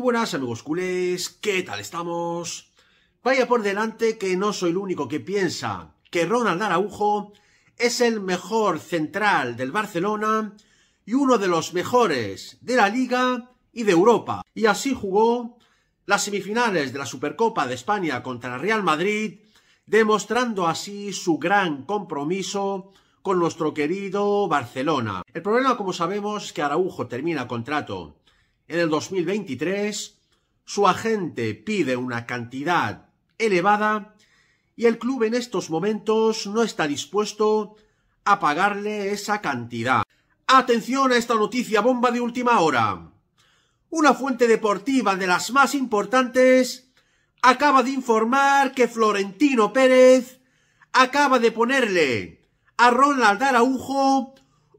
buenas amigos culés, ¿qué tal estamos? Vaya por delante que no soy el único que piensa que Ronald Araujo es el mejor central del Barcelona y uno de los mejores de la Liga y de Europa. Y así jugó las semifinales de la Supercopa de España contra Real Madrid, demostrando así su gran compromiso con nuestro querido Barcelona. El problema, como sabemos, es que Araujo termina contrato en el 2023, su agente pide una cantidad elevada y el club en estos momentos no está dispuesto a pagarle esa cantidad. Atención a esta noticia bomba de última hora. Una fuente deportiva de las más importantes acaba de informar que Florentino Pérez acaba de ponerle a Ronald Araujo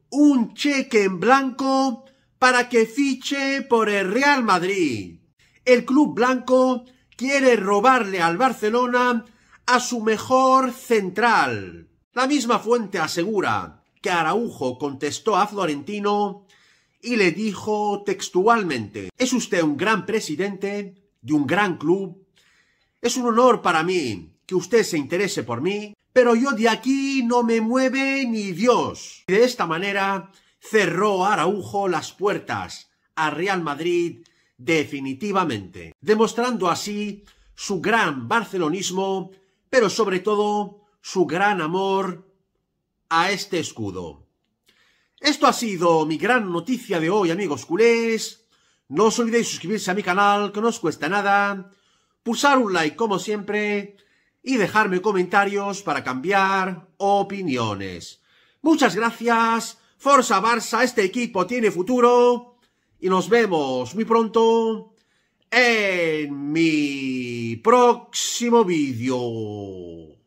un cheque en blanco para que fiche por el Real Madrid. El club blanco quiere robarle al Barcelona a su mejor central. La misma fuente asegura que Araujo contestó a Florentino y le dijo textualmente, es usted un gran presidente de un gran club, es un honor para mí que usted se interese por mí, pero yo de aquí no me mueve ni Dios. de esta manera cerró Araujo las puertas a Real Madrid definitivamente, demostrando así su gran barcelonismo, pero sobre todo su gran amor a este escudo. Esto ha sido mi gran noticia de hoy, amigos culés. No os olvidéis suscribirse a mi canal, que no os cuesta nada, pulsar un like como siempre y dejarme comentarios para cambiar opiniones. Muchas gracias Forza Barça, este equipo tiene futuro. Y nos vemos muy pronto en mi próximo vídeo.